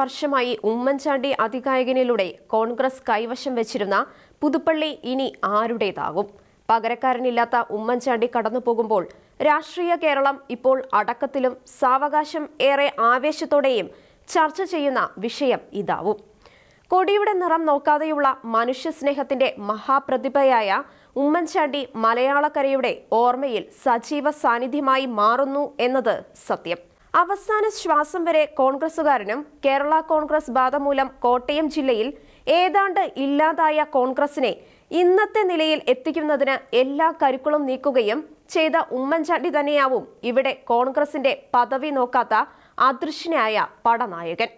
വർഷമായി ഉമ്മൻചാണ്ടി അധികായകനിലൂടെ കോൺഗ്രസ് കൈവശം വെച്ചിരുന്ന പുതുപ്പള്ളി ഇനി ആരുടേതാകും പകരക്കാരനില്ലാത്ത ഉമ്മൻചാണ്ടി കടന്നുപോകുമ്പോൾ രാഷ്ട്രീയ കേരളം ഇപ്പോൾ അടക്കത്തിലും സാവകാശം ഏറെ ആവേശത്തോടെയും ചർച്ച ചെയ്യുന്ന വിഷയം ഇതാവും കൊടിയുടെ നിറം നോക്കാതെയുള്ള മനുഷ്യസ്നേഹത്തിന്റെ മഹാപ്രതിഭയായ ഉമ്മൻചാണ്ടി മലയാളക്കരയുടെ ഓർമ്മയിൽ സജീവ സാന്നിധ്യമായി മാറുന്നു എന്നത് സത്യം അവസാന ശ്വാസം വരെ കോൺഗ്രസുകാരനും കേരള കോൺഗ്രസ് ബാധ മൂലം കോട്ടയം ജില്ലയിൽ ഏതാണ്ട് ഇല്ലാതായ കോൺഗ്രസിനെ ഇന്നത്തെ നിലയിൽ എത്തിക്കുന്നതിന് എല്ലാ കരുക്കളും നീക്കുകയും ചെയ്ത ഉമ്മൻചാണ്ടി തന്നെയാവും ഇവിടെ കോൺഗ്രസിന്റെ പദവി നോക്കാത്ത അദൃശ്യനായ പടനായകൻ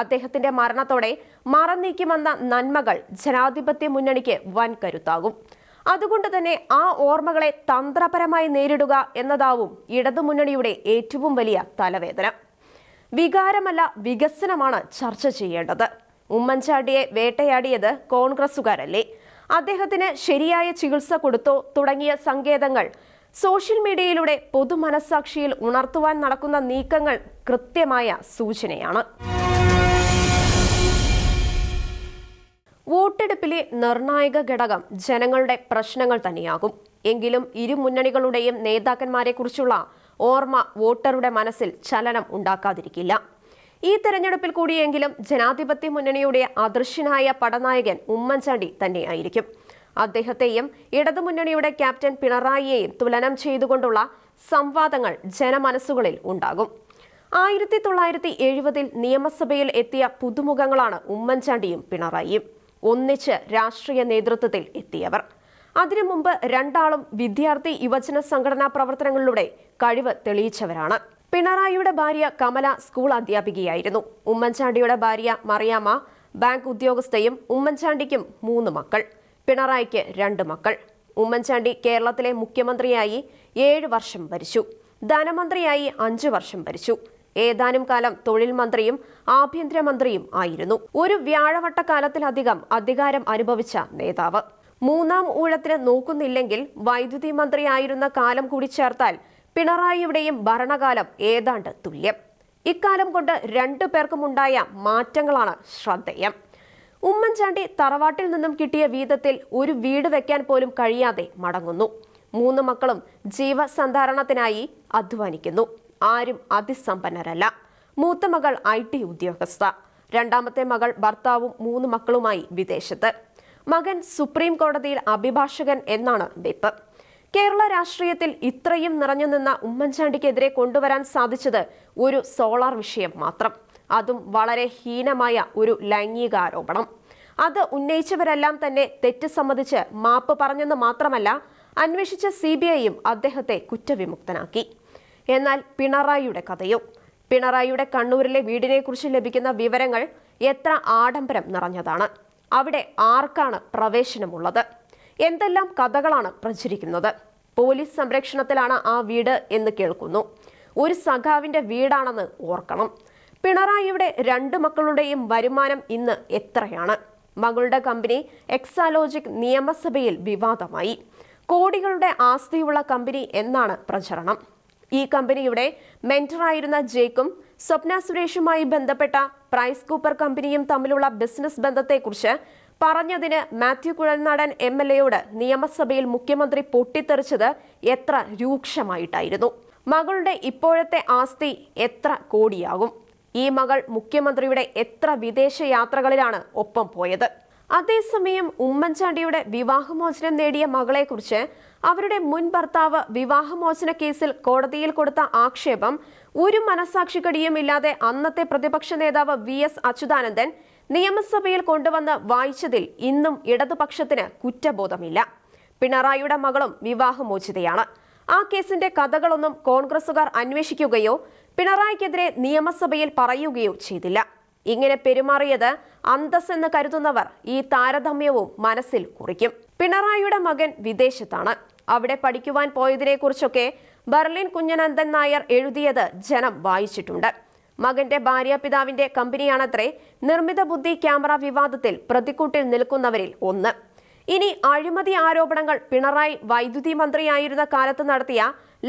അദ്ദേഹത്തിന്റെ മരണത്തോടെ മറന്നീക്കുമെന്ന നന്മകൾ ജനാധിപത്യ മുന്നണിക്ക് വൻ കരുത്താകും അതുകൊണ്ട് തന്നെ ആ ഓർമ്മകളെ തന്ത്രപരമായി നേരിടുക എന്നതാവും ഇടതുമുന്നണിയുടെ ഏറ്റവും വലിയ തലവേദന വികാരമല്ല വികസനമാണ് ചർച്ച ചെയ്യേണ്ടത് ഉമ്മൻചാണ്ടിയെ വേട്ടയാടിയത് കോൺഗ്രസുകാരല്ലേ അദ്ദേഹത്തിന് ശരിയായ ചികിത്സ കൊടുത്തോ തുടങ്ങിയ സങ്കേതങ്ങൾ സോഷ്യൽ മീഡിയയിലൂടെ പൊതുമനസാക്ഷിയിൽ ഉണർത്തുവാൻ നടക്കുന്ന നീക്കങ്ങൾ കൃത്യമായ സൂചനയാണ് വോട്ടെടുപ്പിലെ നിർണായക ഘടകം ജനങ്ങളുടെ പ്രശ്നങ്ങൾ തന്നെയാകും എങ്കിലും ഇരു നേതാക്കന്മാരെ കുറിച്ചുള്ള ഓർമ്മ വോട്ടറുടെ മനസ്സിൽ ചലനം ഉണ്ടാക്കാതിരിക്കില്ല ഈ തെരഞ്ഞെടുപ്പിൽ കൂടിയെങ്കിലും ജനാധിപത്യ മുന്നണിയുടെ അദൃശ്യനായ പടനായകൻ ഉമ്മൻചാണ്ടി തന്നെയായിരിക്കും അദ്ദേഹത്തെയും ഇടതുമുന്നണിയുടെ ക്യാപ്റ്റൻ പിണറായിയെയും തുലനം ചെയ്തുകൊണ്ടുള്ള സംവാദങ്ങൾ ജനമനസ്സുകളിൽ ഉണ്ടാകും ആയിരത്തി തൊള്ളായിരത്തി എഴുപതിൽ നിയമസഭയിൽ എത്തിയ പുതുമുഖങ്ങളാണ് ഉമ്മൻചാണ്ടിയും പിണറായിയും ഒന്നിച്ച് രാഷ്ട്രീയ നേതൃത്വത്തിൽ എത്തിയവർ അതിനു മുമ്പ് രണ്ടാളും വിദ്യാർത്ഥി യുവജന സംഘടനാ പ്രവർത്തനങ്ങളിലൂടെ കഴിവ് തെളിയിച്ചവരാണ് പിണറായിയുടെ ഭാര്യ കമല സ്കൂൾ അധ്യാപികയായിരുന്നു ഉമ്മൻചാണ്ടിയുടെ ഭാര്യ മറിയാമ്മ ബാങ്ക് ഉദ്യോഗസ്ഥയും ഉമ്മൻചാണ്ടിക്കും മൂന്ന് മക്കൾ പിണറായിക്ക് രണ്ട് മക്കൾ ഉമ്മൻചാണ്ടി കേരളത്തിലെ മുഖ്യമന്ത്രിയായി ഏഴ് വർഷം ഭരിച്ചു ധനമന്ത്രിയായി അഞ്ചു വർഷം ഭരിച്ചു ഏതാനും കാലം തൊഴിൽ മന്ത്രിയും ആഭ്യന്തരമന്ത്രിയും ആയിരുന്നു ഒരു വ്യാഴവട്ടക്കാലത്തിലധികം അധികാരം അനുഭവിച്ച നേതാവ് മൂന്നാം ഊഴത്തിന് നോക്കുന്നില്ലെങ്കിൽ വൈദ്യുതി മന്ത്രിയായിരുന്ന കാലം കൂടി ചേർത്താൽ പിണറായിയുടെയും ഭരണകാലം ഏതാണ്ട് തുല്യം ഇക്കാലം കൊണ്ട് രണ്ടു പേർക്കുമുണ്ടായ മാറ്റങ്ങളാണ് ശ്രദ്ധേയം ഉമ്മൻചാണ്ടി തറവാട്ടിൽ നിന്നും കിട്ടിയ വീതത്തിൽ ഒരു വീട് വെക്കാൻ പോലും കഴിയാതെ മടങ്ങുന്നു മൂന്ന് മക്കളും ജീവസന്ധാരണത്തിനായി അധ്വാനിക്കുന്നു ആരും അതിസമ്പന്നരല്ല മൂത്ത മകൾ ഐ ടി ഉദ്യോഗസ്ഥ രണ്ടാമത്തെ മകൾ ഭർത്താവും മൂന്ന് മക്കളുമായി വിദേശത്ത് മകൻ സുപ്രീം കോടതിയിൽ അഭിഭാഷകൻ എന്നാണ് വിപ്പ് കേരള രാഷ്ട്രീയത്തിൽ ഇത്രയും നിറഞ്ഞു നിന്ന ഉമ്മൻചാണ്ടിക്കെതിരെ കൊണ്ടുവരാൻ സാധിച്ചത് ഒരു സോളാർ വിഷയം മാത്രം അതും വളരെ ഹീനമായ ഒരു ലൈംഗികാരോപണം അത് ഉന്നയിച്ചവരെല്ലാം തന്നെ തെറ്റ് സമ്മതിച്ച് മാപ്പ് പറഞ്ഞെന്ന് മാത്രമല്ല അന്വേഷിച്ച സി ബി ഐയും അദ്ദേഹത്തെ കുറ്റവിമുക്തനാക്കി എന്നാൽ പിണറായിയുടെ കഥയോ പിണറായിയുടെ കണ്ണൂരിലെ വീടിനെക്കുറിച്ച് ലഭിക്കുന്ന വിവരങ്ങൾ എത്ര ആഡംബരം നിറഞ്ഞതാണ് അവിടെ ആർക്കാണ് പ്രവേശനമുള്ളത് എന്തെല്ലാം കഥകളാണ് പ്രചരിക്കുന്നത് പോലീസ് സംരക്ഷണത്തിലാണ് ആ വീട് എന്ന് കേൾക്കുന്നു ഒരു സഖാവിന്റെ വീടാണെന്ന് ഓർക്കണം പിണറായിയുടെ രണ്ട് മക്കളുടെയും വരുമാനം ഇന്ന് എത്രയാണ് മകളുടെ കമ്പനി എക്സാലോജിക് നിയമസഭയിൽ വിവാദമായി കോടികളുടെ ആസ്തിയുള്ള കമ്പനി എന്നാണ് പ്രചരണം ഈ കമ്പനിയുടെ മെന്ററായിരുന്ന ജേക്കും സ്വപ്ന സുരേഷുമായി ബന്ധപ്പെട്ട പ്രൈസ് കൂപ്പർ കമ്പനിയും തമ്മിലുള്ള ബിസിനസ് ബന്ധത്തെക്കുറിച്ച് പറഞ്ഞതിന് മാത്യു കുഴൽനാടൻ എം എൽ എയോട് നിയമസഭയിൽ മുഖ്യമന്ത്രി പൊട്ടിത്തെറിച്ചത് എത്ര രൂക്ഷമായിട്ടായിരുന്നു മകളുടെ ഇപ്പോഴത്തെ ആസ്തി എത്ര കോടിയാകും ഈ മകൾ മുഖ്യമന്ത്രിയുടെ എത്ര വിദേശ യാത്രകളിലാണ് ഒപ്പം പോയത് അതേസമയം ഉമ്മൻചാണ്ടിയുടെ വിവാഹമോചനം നേടിയ മകളെക്കുറിച്ച് അവരുടെ മുൻ ഭർത്താവ് വിവാഹമോചന കേസിൽ കോടതിയിൽ കൊടുത്ത ആക്ഷേപം ഒരു മനസാക്ഷികടിയുമില്ലാതെ അന്നത്തെ പ്രതിപക്ഷ നേതാവ് വി എസ് അച്യുതാനന്ദൻ നിയമസഭയിൽ കൊണ്ടുവന്ന് വായിച്ചതിൽ ഇന്നും ഇടതുപക്ഷത്തിന് കുറ്റബോധമില്ല പിണറായിയുടെ മകളും വിവാഹമോചിതയാണ് ആ കേസിന്റെ കഥകളൊന്നും കോൺഗ്രസുകാർ അന്വേഷിക്കുകയോ പിണറായിക്കെതിരെ നിയമസഭയിൽ പറയുകയോ ചെയ്തില്ല ഇങ്ങനെ പെരുമാറിയത് എന്ന് കരുതുന്നവർ ഈ താരതമ്യവും മനസ്സിൽ കുറിക്കും പിണറായിയുടെ മകൻ വിദേശത്താണ് അവിടെ പഠിക്കുവാൻ പോയതിനെക്കുറിച്ചൊക്കെ ബർലിൻ കുഞ്ഞനന്ദൻ നായർ എഴുതിയത് ജനം വായിച്ചിട്ടുണ്ട് മകന്റെ ഭാര്യാപിതാവിന്റെ കമ്പനിയാണത്രേ നിർമ്മിത ബുദ്ധി ക്യാമറ വിവാദത്തിൽ പ്രതിക്കൂട്ടിൽ നിൽക്കുന്നവരിൽ ഒന്ന് ഇനി അഴിമതി ആരോപണങ്ങൾ പിണറായി വൈദ്യുതി മന്ത്രിയായിരുന്ന കാലത്ത് നടത്തിയ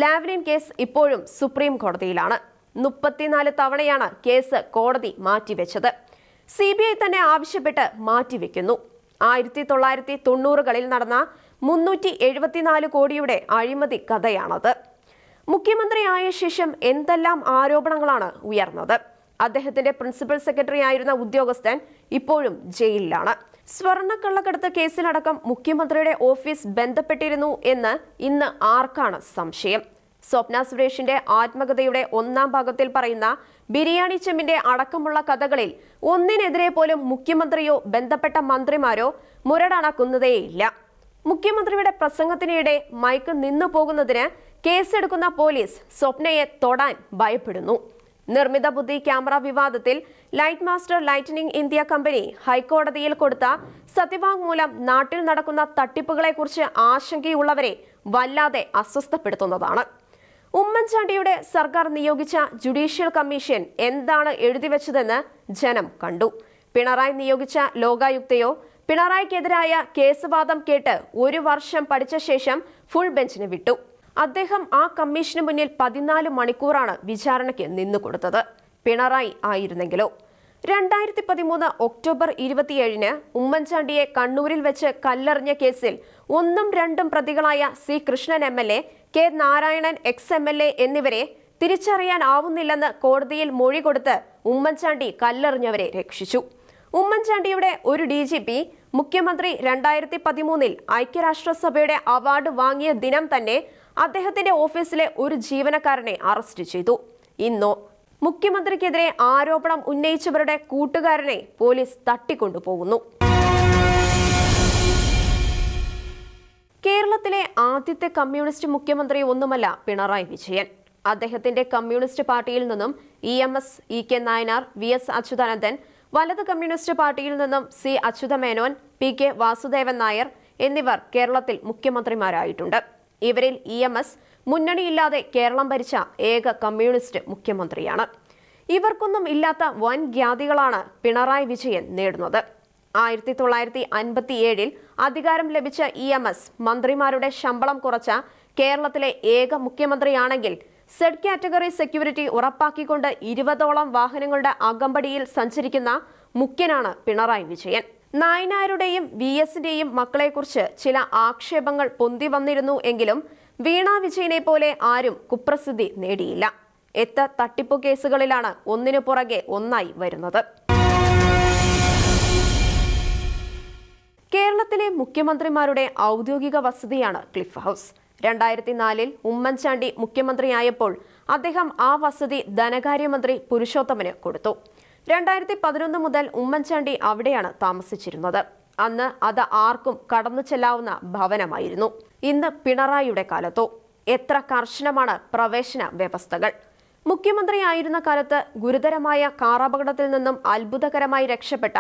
ലാവ്ലിൻ കേസ് ഇപ്പോഴും സുപ്രീം കോടതിയിലാണ് മുപ്പത്തിനാല് തവണയാണ് കേസ് കോടതി മാറ്റിവെച്ചത് സി തന്നെ ആവശ്യപ്പെട്ട് മാറ്റിവെക്കുന്നു ആയിരത്തി തൊള്ളായിരത്തി തൊണ്ണൂറുകളിൽ നടന്ന മുന്നൂറ്റി എഴുപത്തിനാല് കോടിയുടെ അഴിമതി കഥയാണത് മുഖ്യമന്ത്രിയായ ശേഷം എന്തെല്ലാം ആരോപണങ്ങളാണ് ഉയർന്നത് അദ്ദേഹത്തിന്റെ പ്രിൻസിപ്പൽ സെക്രട്ടറി ആയിരുന്ന ഉദ്യോഗസ്ഥൻ ഇപ്പോഴും ജയിലിലാണ് സ്വർണ്ണക്കള്ളക്കടത്ത് കേസിലടക്കം മുഖ്യമന്ത്രിയുടെ ഓഫീസ് ബന്ധപ്പെട്ടിരുന്നു എന്ന് ഇന്ന് ആർക്കാണ് സംശയം സ്വപ്ന സുരേഷിന്റെ ആത്മകഥയുടെ ഒന്നാം ഭാഗത്തിൽ പറയുന്ന ബിരിയാണി ചെമ്മിന്റെ അടക്കമുള്ള കഥകളിൽ ഒന്നിനെതിരെ പോലും മുഖ്യമന്ത്രിയോ ബന്ധപ്പെട്ട മന്ത്രിമാരോ മുരടണക്കുന്നതേയില്ല മുഖ്യമന്ത്രിയുടെ പ്രസംഗത്തിനിടെ മയക്ക് നിന്നു പോകുന്നതിന് കേസെടുക്കുന്ന പോലീസ് സ്വപ്നയെ തൊടാൻ ഭയപ്പെടുന്നു നിർമ്മിത ബുദ്ധി ക്യാമറ വിവാദത്തിൽ light master lightning India company ഹൈക്കോടതിയിൽ കൊടുത്ത സത്യവാങ്മൂലം നാട്ടിൽ നടക്കുന്ന തട്ടിപ്പുകളെക്കുറിച്ച് ആശങ്കയുള്ളവരെ വല്ലാതെ അസ്വസ്ഥപ്പെടുത്തുന്നതാണ് ഉമ്മൻചാണ്ടിയുടെ സർക്കാർ നിയോഗിച്ച ജുഡീഷ്യൽ കമ്മീഷൻ എന്താണ് എഴുതിവെച്ചതെന്ന് ജനം കണ്ടു പിണറായി നിയോഗിച്ച ലോകായുക്തയോ പിണറായിക്കെതിരായ കേസുവാദം കേട്ട് ഒരു വർഷം പഠിച്ച ശേഷം ഫുൾ ബെഞ്ചിന് വിട്ടു അദ്ദേഹം ആ കമ്മീഷന് മുന്നിൽ പതിനാല് മണിക്കൂറാണ് വിചാരണയ്ക്ക് നിന്നുകൊടുത്തത് പിണറായി ആയിരുന്നെങ്കിലോ രണ്ടായിരത്തി പതിമൂന്ന് ഒക്ടോബർ ഇരുപത്തിയേഴിന് ഉമ്മൻചാണ്ടിയെ കണ്ണൂരിൽ വെച്ച് കല്ലെറിഞ്ഞ കേസിൽ ഒന്നും രണ്ടും പ്രതികളായ C Krishnan M L A K Narayanan ex M L A എന്നിവരെ തിരിച്ചറിയാനാവുന്നില്ലെന്ന് കോടതിയിൽ മൊഴി കൊടുത്ത് ഉമ്മൻചാണ്ടി കല്ലെറിഞ്ഞവരെ രക്ഷിച്ചു ഉമ്മൻചാണ്ടിയുടെ ഒരു ഡി ജി പി മുഖ്യമന്ത്രി രണ്ടായിരത്തി പതിമൂന്നിൽ ഐക്യരാഷ്ട്രസഭയുടെ അവാർഡ് വാങ്ങിയ ദിനം തന്നെ അദ്ദേഹത്തിന്റെ ഓഫീസിലെ ഒരു ജീവനക്കാരനെ അറസ്റ്റ് ചെയ്തു ഇന്നോ മുഖ്യമന്ത്രിക്കെതിരെ ആരോപണം ഉന്നയിച്ചവരുടെ കൂട്ടുകാരനെ പോലീസ് തട്ടിക്കൊണ്ടുപോകുന്നു കേരളത്തിലെ ആദ്യത്തെ കമ്മ്യൂണിസ്റ്റ് മുഖ്യമന്ത്രി ഒന്നുമല്ല പിണറായി വിജയൻ അദ്ദേഹത്തിന്റെ കമ്മ്യൂണിസ്റ്റ് പാർട്ടിയിൽ നിന്നും E M S E K Nayanar V S Achuthanandan വലത് കമ്മ്യൂണിസ്റ്റ് പാർട്ടിയിൽ നിന്നും C Achutha Menon P K Vasudevan Nair എന്നിവർ കേരളത്തിൽ മുഖ്യമന്ത്രിമാരായിട്ടുണ്ട് ഇവരിൽ ഇ എം എസ് മുന്നണിയില്ലാതെ കേരളം ഭരിച്ച ഏക കമ്മ്യൂണിസ്റ്റ് മുഖ്യമന്ത്രിയാണ് ഇവർക്കൊന്നും ഇല്ലാത്ത വൻ ഖ്യാതികളാണ് പിണറായി വിജയൻ നേടുന്നത് ആയിരത്തി തൊള്ളായിരത്തി ഏഴിൽ അധികാരം ലഭിച്ച ഇ എം എസ് മന്ത്രിമാരുടെ ശമ്പളം കുറച്ച കേരളത്തിലെ ഏക മുഖ്യമന്ത്രിയാണെങ്കിൽ സെഡ് കാറ്റഗറി സെക്യൂരിറ്റി ഉറപ്പാക്കിക്കൊണ്ട് ഇരുപതോളം വാഹനങ്ങളുടെ അകമ്പടിയിൽ സഞ്ചരിക്കുന്ന മുഖ്യനാണ് പിണറായി വിജയൻ നായനാരുടെയും വി എസിന്റെയും മക്കളെക്കുറിച്ച് ചില ആക്ഷേപങ്ങൾ പൊന്തി വന്നിരുന്നു എങ്കിലും വീണ വിജയനെ പോലെ ആരും കുപ്രസിദ്ധി നേടിയില്ല എത്ര തട്ടിപ്പു കേസുകളിലാണ് ഒന്നിനു പുറകെ ഒന്നായി വരുന്നത് കേരളത്തിലെ മുഖ്യമന്ത്രിമാരുടെ ഔദ്യോഗിക വസതിയാണ് ക്ലിഫ് ഹൗസ് രണ്ടായിരത്തി നാലിൽ ഉമ്മൻചാണ്ടി മുഖ്യമന്ത്രിയായപ്പോൾ അദ്ദേഹം ആ വസതി ധനകാര്യമന്ത്രി പുരുഷോത്തമന് കൊടുത്തു രണ്ടായിരത്തി പതിനൊന്ന് മുതൽ ഉമ്മൻചാണ്ടി അവിടെയാണ് താമസിച്ചിരുന്നത് അന്ന് അത് ആർക്കും കടന്നു ചെല്ലാവുന്ന ഭവനമായിരുന്നു ഇന്ന് പിണറായിയുടെ കാലത്തോ എത്ര കർശനമാണ് പ്രവേശന വ്യവസ്ഥകൾ മുഖ്യമന്ത്രിയായിരുന്ന കാലത്ത് ഗുരുതരമായ കാറപകടത്തിൽ നിന്നും അത്ഭുതകരമായി രക്ഷപ്പെട്ട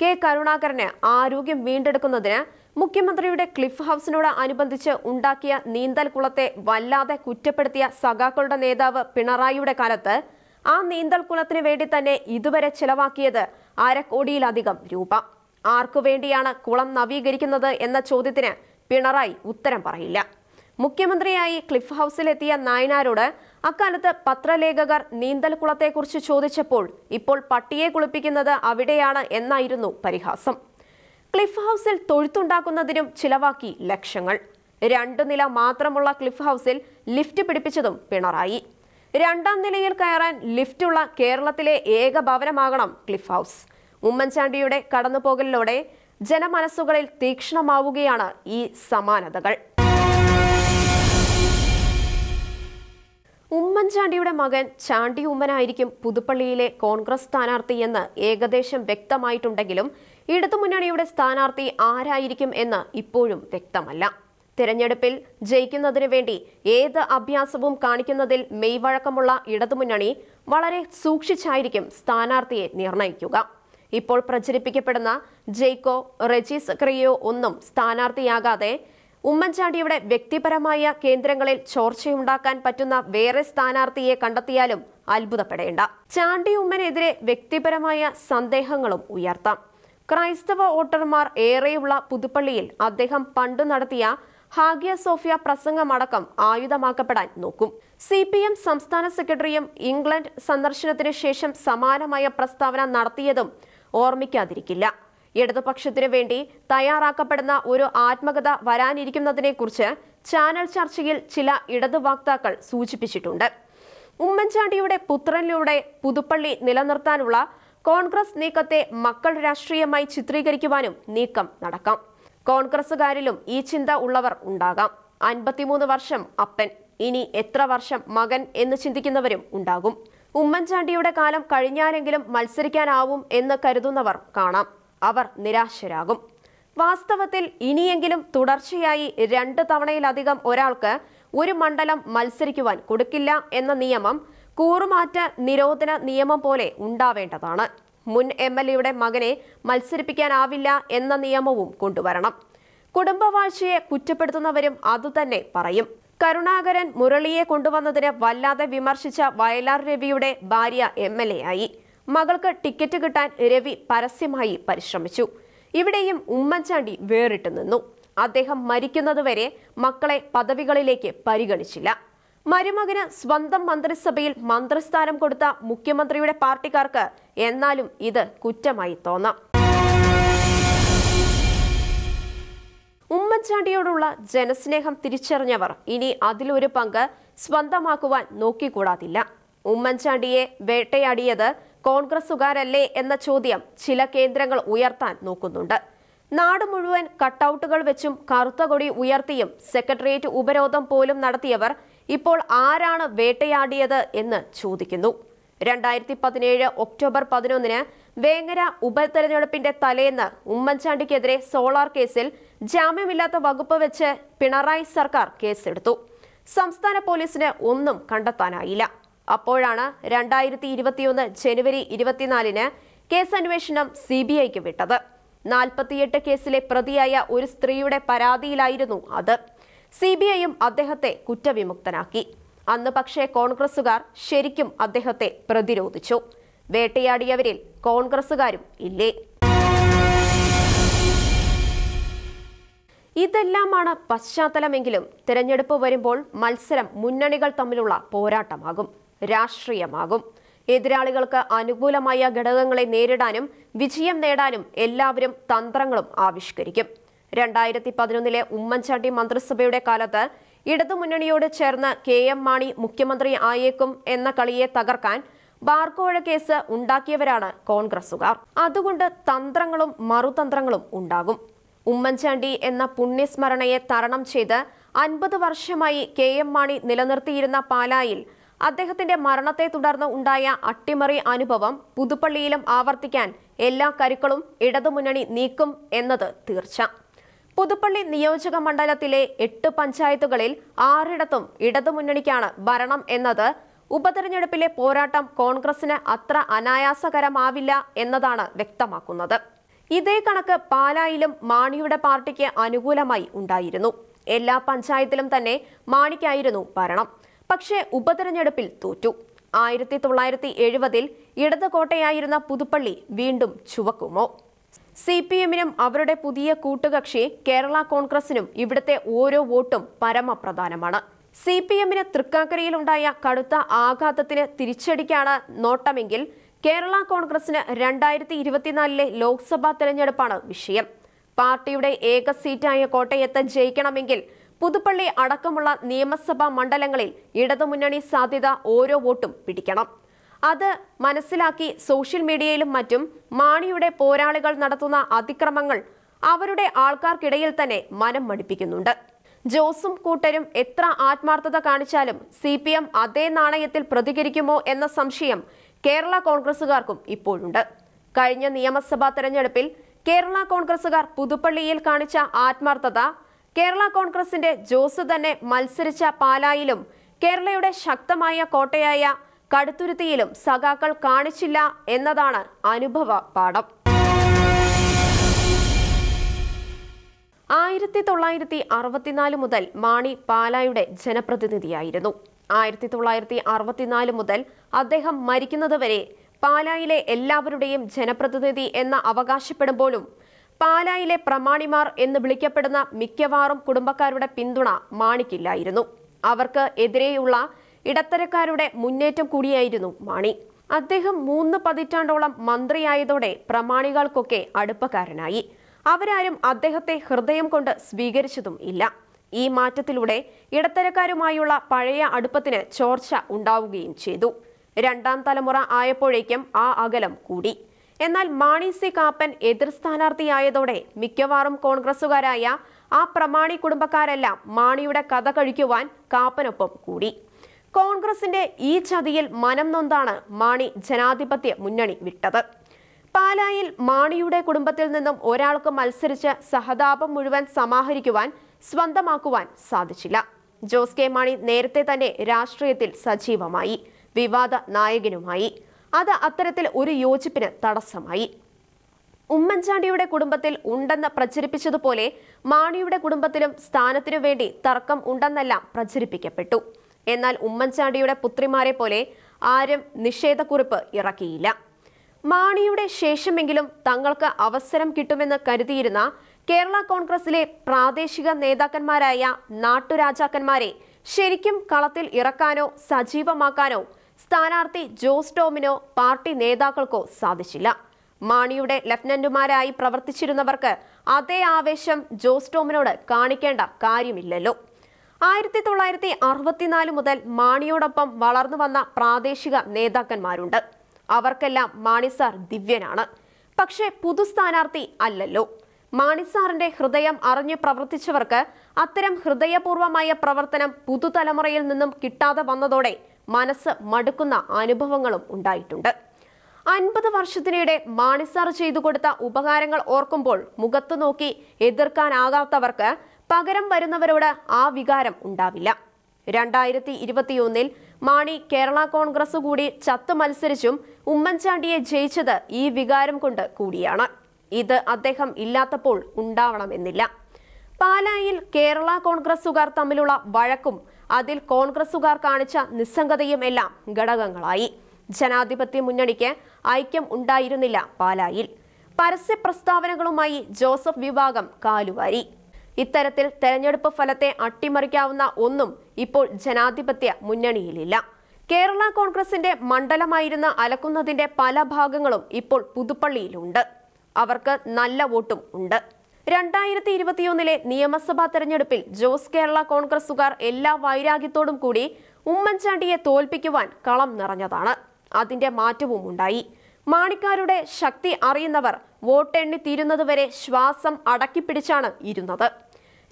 കെ കരുണാകരന് ആരോഗ്യം വീണ്ടെടുക്കുന്നതിന് മുഖ്യമന്ത്രിയുടെ ക്ലിഫ് ഹൗസിനോട് അനുബന്ധിച്ച് ഉണ്ടാക്കിയ നീന്തൽക്കുളത്തെ വല്ലാതെ കുറ്റപ്പെടുത്തിയ സഖാക്കളുടെ നേതാവ് പിണറായിയുടെ കാലത്ത് ആ നീന്തൽക്കുളത്തിന് വേണ്ടി തന്നെ ഇതുവരെ ചെലവാക്കിയത് അരക്കോടിയിലധികം രൂപ ആർക്കു വേണ്ടിയാണ് കുളം നവീകരിക്കുന്നത് എന്ന ചോദ്യത്തിന് പിണറായി ഉത്തരം പറയില്ല മുഖ്യമന്ത്രിയായി ക്ലിഫ് ഹൗസിലെത്തിയ നായനാരോട് അക്കാലത്ത് പത്രലേഖകർ നീന്തൽക്കുളത്തെക്കുറിച്ച് ചോദിച്ചപ്പോൾ ഇപ്പോൾ പട്ടിയെ കുളിപ്പിക്കുന്നത് അവിടെയാണ് എന്നായിരുന്നു പരിഹാസം ക്ലിഫ് ഹൗസിൽ തൊഴുത്തുണ്ടാക്കുന്നതിനും ചിലവാക്കി ലക്ഷങ്ങൾ രണ്ടു നില മാത്രമുള്ള ക്ലിഫ് ഹൗസിൽ ലിഫ്റ്റ് പിടിപ്പിച്ചതും പിണറായി രണ്ടാം നിലയിൽ കയറാൻ ലിഫ്റ്റുള്ള കേരളത്തിലെ ഏക ഭവനമാകണം ക്ലിഫ് ഹൗസ് ഉമ്മൻചാണ്ടിയുടെ കടന്നുപോകലിലൂടെ ജനമനസ്സുകളിൽ തീക്ഷ്ണമാവുകയാണ് ഈ സമാനതകൾ ഉമ്മൻചാണ്ടിയുടെ മകൻ ചാണ്ടി ഉമ്മനായിരിക്കും പുതുപ്പള്ളിയിലെ കോൺഗ്രസ് സ്ഥാനാർത്ഥിയെന്ന് ഏകദേശം വ്യക്തമായിട്ടുണ്ടെങ്കിലും ഇടതുമുന്നണിയുടെ സ്ഥാനാർത്ഥി ആരായിരിക്കും എന്ന് ഇപ്പോഴും വ്യക്തമല്ല തിരഞ്ഞെടുപ്പിൽ ജയിക്കുന്നതിന് വേണ്ടി ഏത് അഭ്യാസവും കാണിക്കുന്നതിൽ മെയ്വഴക്കമുള്ള ഇടതുമുന്നണി വളരെ സൂക്ഷിച്ചായിരിക്കും സ്ഥാനാർത്ഥിയെ നിർണയിക്കുക ഇപ്പോൾ പ്രചരിപ്പിക്കപ്പെടുന്ന ജെയ്ക്കോ റെജിസ് ക്രിയോ ഒന്നും സ്ഥാനാർത്ഥിയാകാതെ ഉമ്മൻചാണ്ടിയുടെ വ്യക്തിപരമായ കേന്ദ്രങ്ങളിൽ ചോർച്ചയുണ്ടാക്കാൻ പറ്റുന്ന വേറെ സ്ഥാനാർത്ഥിയെ കണ്ടെത്തിയാലും അത്ഭുതപ്പെടേണ്ട ചാണ്ടി ഉമ്മനെതിരെ വ്യക്തിപരമായ സന്ദേഹങ്ങളും ഉയർത്താം ക്രൈസ്തവ വോട്ടർമാർ ഏറെയുള്ള പുതുപ്പള്ളിയിൽ അദ്ദേഹം പണ്ട് നടത്തിയ ഹാഗിയ സോഫിയ പ്രസംഗമടക്കം ആയുധമാക്കപ്പെടാൻ നോക്കും സി പി എം സംസ്ഥാന സെക്രട്ടറിയും ഇംഗ്ലണ്ട് സന്ദർശനത്തിന് ശേഷം സമാനമായ പ്രസ്താവന നടത്തിയതും ഓർമ്മിക്കാതിരിക്കില്ല ഇടതുപക്ഷത്തിനു വേണ്ടി തയ്യാറാക്കപ്പെടുന്ന ഒരു ആത്മകഥ വരാനിരിക്കുന്നതിനെക്കുറിച്ച് ചാനൽ ചർച്ചയിൽ ചില ഇടതു വക്താക്കൾ സൂചിപ്പിച്ചിട്ടുണ്ട് ഉമ്മൻചാണ്ടിയുടെ പുത്രനിലൂടെ പുതുപ്പള്ളി നിലനിർത്താനുള്ള കോൺഗ്രസ് നീക്കത്തെ മക്കൾ രാഷ്ട്രീയമായി ചിത്രീകരിക്കുവാനും നീക്കം നടക്കാം കോൺഗ്രസുകാരിലും ഈ ചിന്ത ഉള്ളവർ ഉണ്ടാകാം അൻപത്തിമൂന്ന് വർഷം അപ്പൻ ഇനി എത്ര വർഷം മകൻ എന്ന് ചിന്തിക്കുന്നവരും ഉണ്ടാകും ഉമ്മൻചാണ്ടിയുടെ കാലം കഴിഞ്ഞാലെങ്കിലും മത്സരിക്കാനാവും എന്ന് കരുതുന്നവർ കാണാം അവർ നിരാശരാകും വാസ്തവത്തിൽ ഇനിയെങ്കിലും തുടർച്ചയായി രണ്ട് തവണയിലധികം ഒരാൾക്ക് ഒരു മണ്ഡലം മത്സരിക്കുവാൻ കൊടുക്കില്ല എന്ന നിയമം കൂറുമാറ്റ നിരോധന നിയമം പോലെ ഉണ്ടാവേണ്ടതാണ് മുൻ എം എൽ എയുടെ മകനെ മത്സരിപ്പിക്കാനാവില്ല എന്ന നിയമവും കൊണ്ടുവരണം കുടുംബവാഴ്ചയെ കുറ്റപ്പെടുത്തുന്നവരും അതുതന്നെ പറയും കരുണാകരൻ മുരളിയെ കൊണ്ടുവന്നതിന് വല്ലാതെ വിമർശിച്ച വയലാർ രവിയുടെ ഭാര്യ എം ആയി മകൾക്ക് ടിക്കറ്റ് കിട്ടാൻ രവി പരസ്യമായി പരിശ്രമിച്ചു ഇവിടെയും ഉമ്മൻചാണ്ടി വേറിട്ട് നിന്നു അദ്ദേഹം മരിക്കുന്നതുവരെ മക്കളെ പദവികളിലേക്ക് പരിഗണിച്ചില്ല മരുമകന് സ്വന്തം മന്ത്രിസഭയിൽ മന്ത്രിസ്ഥാനം കൊടുത്ത മുഖ്യമന്ത്രിയുടെ പാർട്ടിക്കാർക്ക് എന്നാലും ഇത് കുറ്റമായി തോന്നാം ഉമ്മൻചാണ്ടിയോടുള്ള ജനസ്നേഹം തിരിച്ചറിഞ്ഞവർ ഇനി അതിലൊരു പങ്ക് സ്വന്തമാക്കുവാൻ നോക്കിക്കൂടാതില്ല ഉമ്മൻചാണ്ടിയെ വേട്ടയാടിയത് കോൺഗ്രസുകാരല്ലേ എന്ന ചോദ്യം ചില കേന്ദ്രങ്ങൾ ഉയർത്താൻ നോക്കുന്നുണ്ട് നാട് മുഴുവൻ കട്ടൌട്ടുകൾ വെച്ചും കറുത്ത കൊടി ഉയർത്തിയും സെക്രട്ടേറിയറ്റ് ഉപരോധം പോലും നടത്തിയവർ ഇപ്പോൾ ആരാണ് വേട്ടയാടിയത് എന്ന് ചോദിക്കുന്നു രണ്ടായിരത്തി പതിനേഴ് ഒക്ടോബർ പതിനൊന്നിന് വേങ്ങര ഉപതെരഞ്ഞെടുപ്പിന്റെ തലേന്ന് ഉമ്മൻചാണ്ടിക്കെതിരെ സോളാർ കേസിൽ ജാമ്യമില്ലാത്ത വകുപ്പ് വെച്ച് പിണറായി സർക്കാർ കേസെടുത്തു സംസ്ഥാന പോലീസിന് ഒന്നും കണ്ടെത്താനായില്ല അപ്പോഴാണ് രണ്ടായിരത്തി ഇരുപത്തിയൊന്ന് ജനുവരി ഇരുപത്തിനാലിന് കേസ് അന്വേഷണം സി ബി ഐക്ക് വിട്ടത് നാൽപ്പത്തിയെട്ട് കേസിലെ പ്രതിയായ ഒരു സ്ത്രീയുടെ പരാതിയിലായിരുന്നു അത് സി ബി ഐയും അദ്ദേഹത്തെ കുറ്റവിമുക്തനാക്കി അന്ന് പക്ഷേ കോൺഗ്രസുകാർ ശരിക്കും അദ്ദേഹത്തെ പ്രതിരോധിച്ചു വേട്ടയാടിയവരിൽ കോൺഗ്രസുകാരും ഇല്ലേ ഇതെല്ലാമാണ് പശ്ചാത്തലമെങ്കിലും തിരഞ്ഞെടുപ്പ് വരുമ്പോൾ മത്സരം മുന്നണികൾ തമ്മിലുള്ള പോരാട്ടമാകും രാഷ്ട്രീയമാകും എതിരാളികൾക്ക് അനുകൂലമായ ഘടകങ്ങളെ നേരിടാനും വിജയം നേടാനും എല്ലാവരും തന്ത്രങ്ങളും ആവിഷ്കരിക്കും രണ്ടായിരത്തി പതിനൊന്നിലെ ഉമ്മൻചാണ്ടി മന്ത്രിസഭയുടെ കാലത്ത് ഇടതുമുന്നണിയോട് ചേർന്ന് കെ എം മാണി മുഖ്യമന്ത്രി ആയേക്കും എന്ന കളിയെ തകർക്കാൻ ബാർക്കോഴ കേസ് ഉണ്ടാക്കിയവരാണ് കോൺഗ്രസുകാർ അതുകൊണ്ട് തന്ത്രങ്ങളും മറുതന്ത്രങ്ങളും ഉണ്ടാകും ഉമ്മൻചാണ്ടി എന്ന പുണ്യസ്മരണയെ തരണം ചെയ്ത് അൻപത് വർഷമായി കെ എം മാണി നിലനിർത്തിയിരുന്ന പാലായിൽ അദ്ദേഹത്തിന്റെ മരണത്തെ തുടർന്ന് ഉണ്ടായ അട്ടിമറി അനുഭവം പുതുപ്പള്ളിയിലും ആവർത്തിക്കാൻ എല്ലാ കരുക്കളും ഇടതുമുന്നണി നീക്കും എന്നത് തീർച്ച പുതുപ്പള്ളി നിയോജക മണ്ഡലത്തിലെ എട്ട് പഞ്ചായത്തുകളിൽ ആറിടത്തും ഇടതുമുന്നണിക്കാണ് ഭരണം എന്നത് ഉപതെരഞ്ഞെടുപ്പിലെ പോരാട്ടം കോൺഗ്രസിന് അത്ര അനായാസകരമാവില്ല എന്നതാണ് വ്യക്തമാക്കുന്നത് ഇതേ കണക്ക് പാലായിലും മാണിയുടെ പാർട്ടിക്ക് അനുകൂലമായി ഉണ്ടായിരുന്നു എല്ലാ പഞ്ചായത്തിലും തന്നെ മാണിക്കായിരുന്നു ഭരണം പക്ഷേ ഉപതെരഞ്ഞെടുപ്പിൽ തോറ്റു ആയിരത്തി തൊള്ളായിരത്തി എഴുപതിൽ ഇടത് കോട്ടയായിരുന്ന പുതുപ്പള്ളി വീണ്ടും ചുവക്കുമോ സി പി എമ്മിനും അവരുടെ പുതിയ കൂട്ടുകക്ഷി കേരള കോൺഗ്രസിനും ഇവിടുത്തെ ഓരോ വോട്ടും പരമപ്രധാനമാണ് സി പി എമ്മിന് തൃക്കാക്കരയിലുണ്ടായ കടുത്ത ആഘാതത്തിന് തിരിച്ചടിക്കാണ് നോട്ടമെങ്കിൽ കേരള കോൺഗ്രസിന് രണ്ടായിരത്തി ഇരുപത്തിനാലിലെ ലോക്സഭാ തെരഞ്ഞെടുപ്പാണ് വിഷയം പാർട്ടിയുടെ ഏക സീറ്റായ കോട്ടയത്ത് ജയിക്കണമെങ്കിൽ പുതുപ്പള്ളി അടക്കമുള്ള നിയമസഭാ മണ്ഡലങ്ങളിൽ ഇടതുമുന്നണി സാധ്യത ഓരോ വോട്ടും പിടിക്കണം അത് മനസ്സിലാക്കി സോഷ്യൽ മീഡിയയിലും മറ്റും മാണിയുടെ പോരാളികൾ നടത്തുന്ന അതിക്രമങ്ങൾ അവരുടെ ആൾക്കാർക്കിടയിൽ തന്നെ മനം മടിപ്പിക്കുന്നുണ്ട് ജോസും കൂട്ടരും എത്ര ആത്മാർത്ഥത കാണിച്ചാലും സി പി എം അതേ നാണയത്തിൽ പ്രതികരിക്കുമോ എന്ന സംശയം കേരള കോൺഗ്രസുകാർക്കും ഇപ്പോഴുണ്ട് കഴിഞ്ഞ നിയമസഭാ തെരഞ്ഞെടുപ്പിൽ കേരള കോൺഗ്രസുകാർ പുതുപ്പള്ളിയിൽ കാണിച്ച ആത്മാർത്ഥത കേരള കോൺഗ്രസിന്റെ ജോസ് തന്നെ മത്സരിച്ച പാലായിലും കേരളയുടെ ശക്തമായ കോട്ടയായ കടുത്തുരുത്തിയിലും സഖാക്കൾ കാണിച്ചില്ല എന്നതാണ് അനുഭവ പാഠം ആയിരത്തി തൊള്ളായിരത്തി അറുപത്തിനാല് മുതൽ മാണി പാലായുടെ ജനപ്രതിനിധിയായിരുന്നു ആയിരത്തി തൊള്ളായിരത്തി അറുപത്തിനാല് മുതൽ അദ്ദേഹം മരിക്കുന്നതുവരെ പാലായിലെ എല്ലാവരുടെയും ജനപ്രതിനിധി എന്ന അവകാശപ്പെടുമ്പോഴും പാലായിലെ പ്രമാണിമാർ എന്ന് വിളിക്കപ്പെടുന്ന മിക്കവാറും കുടുംബക്കാരുടെ പിന്തുണ മാണിക്കില്ലായിരുന്നു അവർക്ക് എതിരെയുള്ള ഇടത്തരക്കാരുടെ മുന്നേറ്റം കൂടിയായിരുന്നു മാണി അദ്ദേഹം മൂന്ന് പതിറ്റാണ്ടോളം മന്ത്രിയായതോടെ പ്രമാണികൾക്കൊക്കെ അടുപ്പക്കാരനായി അവരാരും അദ്ദേഹത്തെ ഹൃദയം കൊണ്ട് സ്വീകരിച്ചതും ഇല്ല ഈ മാറ്റത്തിലൂടെ ഇടത്തരക്കാരുമായുള്ള പഴയ അടുപ്പത്തിന് ചോർച്ച ഉണ്ടാവുകയും ചെയ്തു രണ്ടാം തലമുറ ആയപ്പോഴേക്കും ആ അകലം കൂടി എന്നാൽ മാണി സി കാപ്പൻ എതിർ സ്ഥാനാർത്ഥിയായതോടെ മിക്കവാറും കോൺഗ്രസുകാരായ ആ പ്രമാണി കുടുംബക്കാരെല്ലാം മാണിയുടെ കഥ കഴിക്കുവാൻ കാപ്പനൊപ്പം കൂടി കോൺഗ്രസിന്റെ ഈ ചതിയിൽ മനം നൊന്താണ് മാണി ജനാധിപത്യ മുന്നണി വിട്ടത് പാലായിൽ മാണിയുടെ കുടുംബത്തിൽ നിന്നും ഒരാൾക്ക് മത്സരിച്ച് സഹതാപം മുഴുവൻ സമാഹരിക്കുവാൻ സ്വന്തമാക്കുവാൻ സാധിച്ചില്ല ജോസ് കെ മാണി നേരത്തെ തന്നെ രാഷ്ട്രീയത്തിൽ സജീവമായി വിവാദ നായകനുമായി അത് അത്തരത്തിൽ ഒരു യോജിപ്പിന് തടസ്സമായി ഉമ്മൻചാണ്ടിയുടെ കുടുംബത്തിൽ ഉണ്ടെന്ന് പ്രചരിപ്പിച്ചതുപോലെ മാണിയുടെ കുടുംബത്തിലും സ്ഥാനത്തിനു വേണ്ടി തർക്കം ഉണ്ടെന്നെല്ലാം പ്രചരിപ്പിക്കപ്പെട്ടു എന്നാൽ ഉമ്മൻചാണ്ടിയുടെ പുത്രിമാരെ പോലെ ആരും നിഷേധക്കുറിപ്പ് ഇറക്കിയില്ല മാണിയുടെ ശേഷമെങ്കിലും തങ്ങൾക്ക് അവസരം കിട്ടുമെന്ന് കരുതിയിരുന്ന കേരള കോൺഗ്രസിലെ പ്രാദേശിക നേതാക്കന്മാരായ നാട്ടുരാജാക്കന്മാരെ ശരിക്കും കളത്തിൽ ഇറക്കാനോ സജീവമാക്കാനോ സ്ഥാനാർത്ഥി ജോസ് ടോമിനോ പാർട്ടി നേതാക്കൾക്കോ സാധിച്ചില്ല മാണിയുടെ ലഫ്റ്റനന്റുമാരായി പ്രവർത്തിച്ചിരുന്നവർക്ക് അതേ ആവേശം ജോസ് ടോമിനോട് കാണിക്കേണ്ട കാര്യമില്ലല്ലോ ആയിരത്തി തൊള്ളായിരത്തി അറുപത്തിനാല് മുതൽ മാണിയോടൊപ്പം വളർന്നു വന്ന പ്രാദേശിക നേതാക്കന്മാരുണ്ട് അവർക്കെല്ലാം മാണി സാർ ദിവ്യനാണ് പക്ഷേ പുതു സ്ഥാനാർത്ഥി അല്ലല്ലോ മാണി സാറിന്റെ ഹൃദയം അറിഞ്ഞു പ്രവർത്തിച്ചവർക്ക് അത്തരം ഹൃദയപൂർവമായ പ്രവർത്തനം പുതുതലമുറയിൽ നിന്നും കിട്ടാതെ വന്നതോടെ മനസ്സ് മടുക്കുന്ന അനുഭവങ്ങളും ഉണ്ടായിട്ടുണ്ട് അൻപത് വർഷത്തിനിടെ മാണിസാർ ചെയ്തു കൊടുത്ത ഉപകാരങ്ങൾ ഓർക്കുമ്പോൾ മുഖത്തു നോക്കി എതിർക്കാനാകാത്തവർക്ക് പകരം വരുന്നവരോട് ആ വികാരം ഉണ്ടാവില്ല രണ്ടായിരത്തി ഇരുപത്തിയൊന്നിൽ മാണി കേരള കോൺഗ്രസ് കൂടി ചത്തു മത്സരിച്ചും ഉമ്മൻചാണ്ടിയെ ജയിച്ചത് ഈ വികാരം കൊണ്ട് കൂടിയാണ് ഇത് അദ്ദേഹം ഇല്ലാത്തപ്പോൾ ഉണ്ടാവണമെന്നില്ല പാലായിൽ കേരള കോൺഗ്രസുകാർ തമ്മിലുള്ള വഴക്കും അതിൽ കോൺഗ്രസുകാർ കാണിച്ച നിസ്സംഗതയും എല്ലാം ഘടകങ്ങളായി ജനാധിപത്യ മുന്നണിക്ക് ഐക്യം ഉണ്ടായിരുന്നില്ല പാലായിൽ പരസ്യ പ്രസ്താവനകളുമായി ജോസഫ് വിഭാഗം കാലുവാരി ഇത്തരത്തിൽ തെരഞ്ഞെടുപ്പ് ഫലത്തെ അട്ടിമറിക്കാവുന്ന ഒന്നും ഇപ്പോൾ ജനാധിപത്യ മുന്നണിയിലില്ല കേരള കോൺഗ്രസിന്റെ മണ്ഡലമായിരുന്ന അലക്കുന്നതിന്റെ പല ഭാഗങ്ങളും ഇപ്പോൾ പുതുപ്പള്ളിയിലുണ്ട് അവർക്ക് നല്ല വോട്ടും ഉണ്ട് രണ്ടായിരത്തി ഇരുപത്തിയൊന്നിലെ നിയമസഭാ തെരഞ്ഞെടുപ്പിൽ ജോസ് കേരള കോൺഗ്രസുകാർ എല്ലാ വൈരാഗ്യത്തോടും കൂടി ഉമ്മൻചാണ്ടിയെ തോൽപ്പിക്കുവാൻ കളം നിറഞ്ഞതാണ് അതിന്റെ മാറ്റവും ഉണ്ടായി മാണിക്കാരുടെ ശക്തി അറിയുന്നവർ എണ്ണി തീരുന്നതുവരെ ശ്വാസം അടക്കിപ്പിടിച്ചാണ് ഇരുന്നത്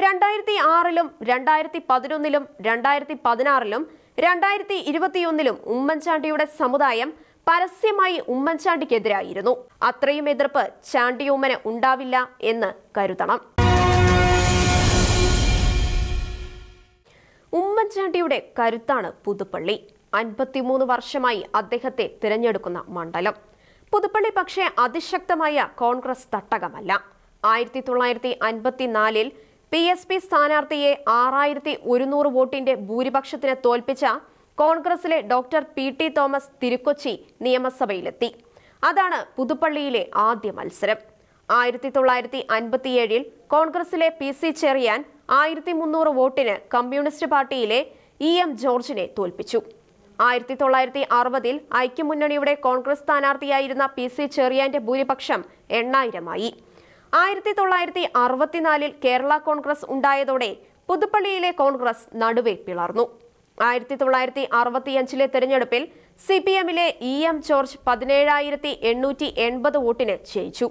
രണ്ടായിരത്തി ആറിലും രണ്ടായിരത്തി പതിനൊന്നിലും രണ്ടായിരത്തി പതിനാറിലും രണ്ടായിരത്തി ഇരുപത്തിയൊന്നിലും ഉമ്മൻചാണ്ടിയുടെ സമുദായം പരസ്യമായി ഉമ്മൻചാണ്ടിക്കെതിരായിരുന്നു അത്രയും എതിർപ്പ് ചാണ്ടിയോമന് ഉണ്ടാവില്ല എന്ന് കരുതണം ഉമ്മൻചാണ്ടിയുടെ കരുത്താണ് പുതുപ്പള്ളി അൻപത്തിമൂന്ന് വർഷമായി അദ്ദേഹത്തെ തിരഞ്ഞെടുക്കുന്ന മണ്ഡലം പുതുപ്പള്ളി പക്ഷേ അതിശക്തമായ കോൺഗ്രസ് തട്ടകമല്ല ആയിരത്തി തൊള്ളായിരത്തി അൻപത്തിനാലിൽ പി എസ് പി സ്ഥാനാർത്ഥിയെ ആറായിരത്തി ഒരുന്നൂറ് വോട്ടിന്റെ ഭൂരിപക്ഷത്തിന് തോൽപ്പിച്ച കോൺഗ്രസിലെ doctor P T Thomas Thirukochi നിയമസഭയിലെത്തി അതാണ് പുതുപ്പള്ളിയിലെ ആദ്യ മത്സരം ആയിരത്തി തൊള്ളായിരത്തി അൻപത്തിയേഴിൽ കോൺഗ്രസിലെ പി സി ചെറിയാൻ ആയിരത്തി മുന്നൂറ് വോട്ടിന് കമ്മ്യൂണിസ്റ്റ് പാർട്ടിയിലെ ഇ എം ജോർജിനെ തോൽപ്പിച്ചു ആയിരത്തി തൊള്ളായിരത്തി അറുപതിൽ ഐക്യമുന്നണിയുടെ കോൺഗ്രസ് സ്ഥാനാർത്ഥിയായിരുന്ന പി സി ചെറിയാന്റെ ഭൂരിപക്ഷം എണ്ണായിരമായി ആയിരത്തി തൊള്ളായിരത്തി അറുപത്തിനാലിൽ കേരള കോൺഗ്രസ് ഉണ്ടായതോടെ പുതുപ്പള്ളിയിലെ കോൺഗ്രസ് നടുവെ പിളർന്നു ആയിരത്തി തൊള്ളായിരത്തി അറുപത്തിയഞ്ചിലെ തെരഞ്ഞെടുപ്പിൽ സി പി എമ്മിലെ ഇ എം ജോർജ് പതിനേഴായിരത്തി എണ്ണൂറ്റി എൺപത് വോട്ടിന് ജയിച്ചു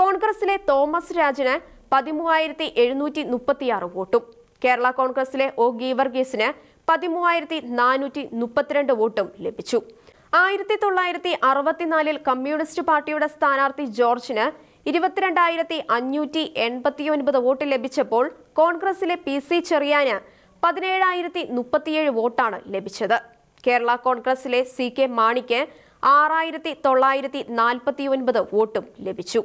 കോൺഗ്രസിലെ തോമസ് രാജിന് പതിമൂവായിരത്തി എഴുന്നൂറ്റി മുപ്പത്തിയാറ് വോട്ടും കേരള കോൺഗ്രസിലെ ഒ ഗീവർഗീസിന് പതിമൂവായിരത്തി നാനൂറ്റി മുപ്പത്തിരണ്ട് വോട്ടും ലഭിച്ചു ആയിരത്തി തൊള്ളായിരത്തി അറുപത്തിനാലിൽ കമ്മ്യൂണിസ്റ്റ് പാർട്ടിയുടെ സ്ഥാനാർത്ഥി ജോർജിന് ഇരുപത്തിരണ്ടായിരത്തി അഞ്ഞൂറ്റി എൺപത്തിയൊൻപത് വോട്ട് ലഭിച്ചപ്പോൾ കോൺഗ്രസിലെ പി സി ചെറിയാന് പതിനേഴായിരത്തി മുപ്പത്തിയേഴ് വോട്ടാണ് ലഭിച്ചത് കേരള കോൺഗ്രസിലെ സി കെ മാണിക്ക് ആറായിരത്തി തൊള്ളായിരത്തി ഒൻപത് വോട്ടും ലഭിച്ചു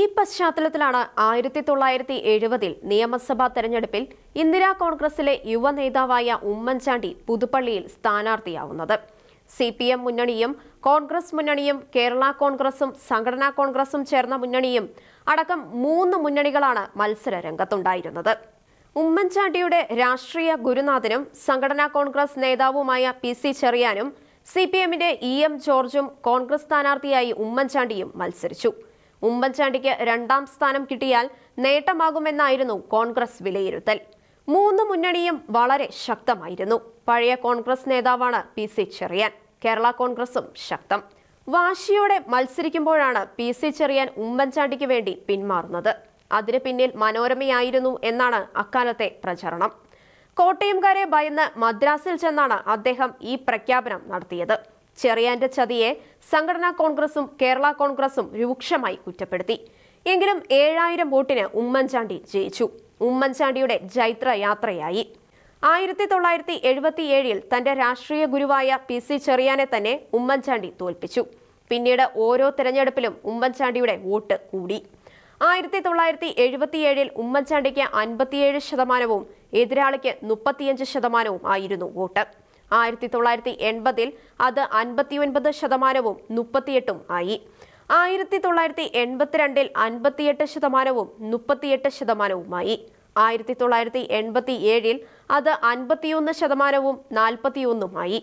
ഈ പശ്ചാത്തലത്തിലാണ് ആയിരത്തി തൊള്ളായിരത്തി എഴുപതിൽ നിയമസഭാ തെരഞ്ഞെടുപ്പിൽ ഇന്ദിരാ കോൺഗ്രസിലെ യുവ നേതാവായ ഉമ്മൻചാണ്ടി പുതുപ്പള്ളിയിൽ സ്ഥാനാർത്ഥിയാവുന്നത് സി പി എം മുന്നണിയും കോൺഗ്രസ് മുന്നണിയും കേരള കോൺഗ്രസും സംഘടനാ കോൺഗ്രസും ചേർന്ന മുന്നണിയും അടക്കം മൂന്ന് മുന്നണികളാണ് മത്സര രംഗത്തുണ്ടായിരുന്നത് ഉമ്മൻചാണ്ടിയുടെ രാഷ്ട്രീയ ഗുരുനാഥനും സംഘടനാ കോൺഗ്രസ് നേതാവുമായ പി സി ചെറിയാനും സി പി എമ്മിന്റെ ഇ എം ജോർജും കോൺഗ്രസ് സ്ഥാനാർത്ഥിയായി ഉമ്മൻചാണ്ടിയും മത്സരിച്ചു ഉമ്മൻചാണ്ടിക്ക് രണ്ടാം സ്ഥാനം കിട്ടിയാൽ നേട്ടമാകുമെന്നായിരുന്നു കോൺഗ്രസ് വിലയിരുത്തൽ മൂന്ന് മുന്നണിയും വളരെ ശക്തമായിരുന്നു പഴയ കോൺഗ്രസ് നേതാവാണ് പി സി ചെറിയാൻ കേരള കോൺഗ്രസും ശക്തം വാശിയോടെ മത്സരിക്കുമ്പോഴാണ് പി സി ചെറിയാൻ ഉമ്മൻചാണ്ടിക്ക് വേണ്ടി പിന്മാറുന്നത് അതിന് പിന്നിൽ മനോരമയായിരുന്നു എന്നാണ് അക്കാലത്തെ പ്രചരണം കോട്ടയംകാരെ ഭയന്ന് മദ്രാസിൽ ചെന്നാണ് അദ്ദേഹം ഈ പ്രഖ്യാപനം നടത്തിയത് ചെറിയാന്റെ ചതിയെ സംഘടനാ കോൺഗ്രസും കേരള കോൺഗ്രസും രൂക്ഷമായി കുറ്റപ്പെടുത്തി എങ്കിലും ഏഴായിരം വോട്ടിന് ഉമ്മൻചാണ്ടി ജയിച്ചു ഉമ്മൻചാണ്ടിയുടെ ജൈത്ര യാത്രയായി ആയിരത്തി തൊള്ളായിരത്തി എഴുപത്തി ഏഴിൽ തന്റെ രാഷ്ട്രീയ ഗുരുവായ പി സി ചെറിയാനെ തന്നെ ഉമ്മൻചാണ്ടി തോൽപ്പിച്ചു പിന്നീട് ഓരോ തെരഞ്ഞെടുപ്പിലും ഉമ്മൻചാണ്ടിയുടെ വോട്ട് കൂടി ആയിരത്തി തൊള്ളായിരത്തി എഴുപത്തി ഏഴിൽ ഉമ്മൻചാണ്ടിക്ക് അൻപത്തിയേഴ് ശതമാനവും എതിരാളിക്ക് മുപ്പത്തിയഞ്ച് ശതമാനവും ആയിരുന്നു വോട്ട് ആയിരത്തി തൊള്ളായിരത്തി എൺപതിൽ അത് അൻപത്തിയൊൻപത് ശതമാനവും മുപ്പത്തിയെട്ടും ആയി ആയിരത്തി തൊള്ളായിരത്തി എൺപത്തിരണ്ടിൽ അൻപത്തിയെട്ട് ശതമാനവും മുപ്പത്തിയെട്ട് ശതമാനവുമായി ആയിരത്തി തൊള്ളായിരത്തി എൺപത്തി ഏഴിൽ അത് അൻപത്തിയൊന്ന് ശതമാനവും നാൽപ്പത്തിയൊന്നുമായി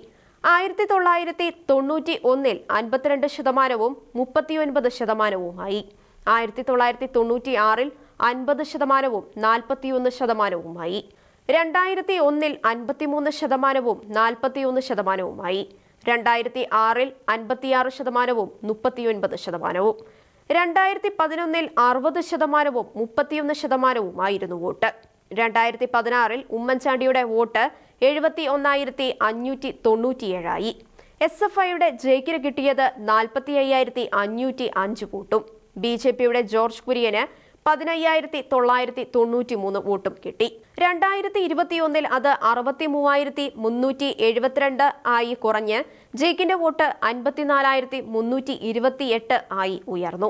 ആയിരത്തി തൊള്ളായിരത്തി തൊണ്ണൂറ്റി ഒന്നിൽ അൻപത്തിരണ്ട് ശതമാനവും മുപ്പത്തിയൊൻപത് ശതമാനവുമായി ആയിരത്തി തൊള്ളായിരത്തി തൊണ്ണൂറ്റി ആറിൽ അൻപത് ശതമാനവും നാൽപ്പത്തിയൊന്ന് ശതമാനവുമായി രണ്ടായിരത്തി ഒന്നിൽ അൻപത്തിമൂന്ന് ശതമാനവും നാൽപ്പത്തിയൊന്ന് ശതമാനവുമായി രണ്ടായിരത്തി ആറിൽ അൻപത്തിയാറ് ശതമാനവും മുപ്പത്തിയൊൻപത് ശതമാനവും രണ്ടായിരത്തി പതിനൊന്നിൽ അറുപത് ശതമാനവും മുപ്പത്തിയൊന്ന് ശതമാനവും ആയിരുന്നു വോട്ട് രണ്ടായിരത്തി പതിനാറിൽ ഉമ്മൻചാണ്ടിയുടെ വോട്ട് എഴുപത്തി ഒന്നായിരത്തി അഞ്ഞൂറ്റി തൊണ്ണൂറ്റിയേഴായി എസ് എഫ് ഐയുടെ ജയ്ക്കിന് കിട്ടിയത് നാൽപ്പത്തി അയ്യായിരത്തി അഞ്ഞൂറ്റി അഞ്ച് വോട്ടും ബി ജെ പിയുടെ ജോർജ് കുര്യന് പതിനയ്യായിരത്തി തൊള്ളായിരത്തി തൊണ്ണൂറ്റി മൂന്ന് വോട്ടും കിട്ടി രണ്ടായിരത്തി ഇരുപത്തിയൊന്നിൽ അത് അറുപത്തി മൂവായിരത്തി മുന്നൂറ്റി എഴുപത്തിരണ്ട് ആയി കുറഞ്ഞ് ജേക്കിന്റെ വോട്ട് അൻപത്തിനാലായിരത്തി മുന്നൂറ്റി ഇരുപത്തിയെട്ട് ആയി ഉയർന്നു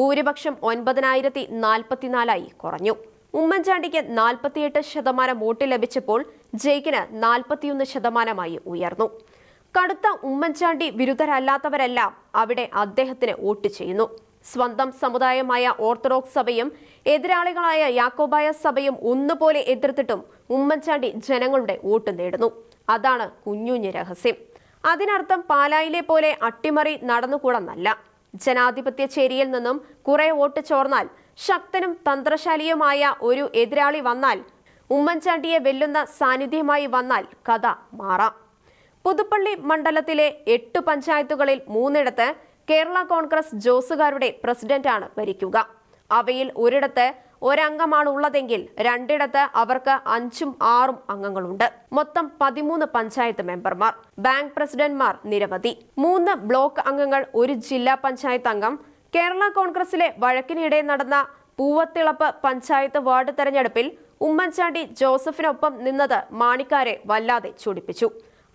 ഭൂരിപക്ഷം ഒൻപതിനായിരത്തി നാൽപ്പത്തിനാലായി കുറഞ്ഞു ഉമ്മൻചാണ്ടിക്ക് നാൽപ്പത്തിയെട്ട് ശതമാനം വോട്ട് ലഭിച്ചപ്പോൾ ജയ്ക്കിന് നാൽപ്പത്തിയൊന്ന് ശതമാനമായി ഉയർന്നു കടുത്ത ഉമ്മൻചാണ്ടി വിരുദ്ധരല്ലാത്തവരെല്ലാം അവിടെ അദ്ദേഹത്തിന് വോട്ട് ചെയ്യുന്നു സ്വന്തം സമുദായമായ ഓർത്തഡോക്സ് സഭയും എതിരാളികളായ യാക്കോബായ സഭയും ഒന്നുപോലെ എതിർത്തിട്ടും ഉമ്മൻചാണ്ടി ജനങ്ങളുടെ വോട്ട് നേടുന്നു അതാണ് കുഞ്ഞുഞ്ഞ് രഹസ്യം അതിനർത്ഥം പാലായിലെ പോലെ അട്ടിമറി നടന്നുകൂടന്നല്ല ജനാധിപത്യ ചേരിയിൽ നിന്നും കുറെ വോട്ട് ചോർന്നാൽ ശക്തനും തന്ത്രശാലിയുമായ ഒരു എതിരാളി വന്നാൽ ഉമ്മൻചാണ്ടിയെ വെല്ലുന്ന സാന്നിധ്യമായി വന്നാൽ കഥ മാറാം പുതുപ്പള്ളി മണ്ഡലത്തിലെ എട്ട് പഞ്ചായത്തുകളിൽ മൂന്നിടത്ത് കേരള കോൺഗ്രസ് ജോസുകാരുടെ പ്രസിഡന്റാണ് ഭരിക്കുക അവയിൽ ഒരിടത്ത് ഒരംഗമാണ് ഉള്ളതെങ്കിൽ രണ്ടിടത്ത് അവർക്ക് അഞ്ചും ആറും അംഗങ്ങളുണ്ട് മൊത്തം പതിമൂന്ന് പഞ്ചായത്ത് മെമ്പർമാർ ബാങ്ക് പ്രസിഡന്റ്മാർ നിരവധി മൂന്ന് ബ്ലോക്ക് അംഗങ്ങൾ ഒരു ജില്ലാ പഞ്ചായത്ത് അംഗം കേരള കോൺഗ്രസിലെ വഴക്കിനിടെ നടന്ന പൂവത്തിളപ്പ് പഞ്ചായത്ത് വാർഡ് തെരഞ്ഞെടുപ്പിൽ ഉമ്മൻചാണ്ടി ജോസഫിനൊപ്പം നിന്നത് മാണിക്കാരെ വല്ലാതെ ചൂടിപ്പിച്ചു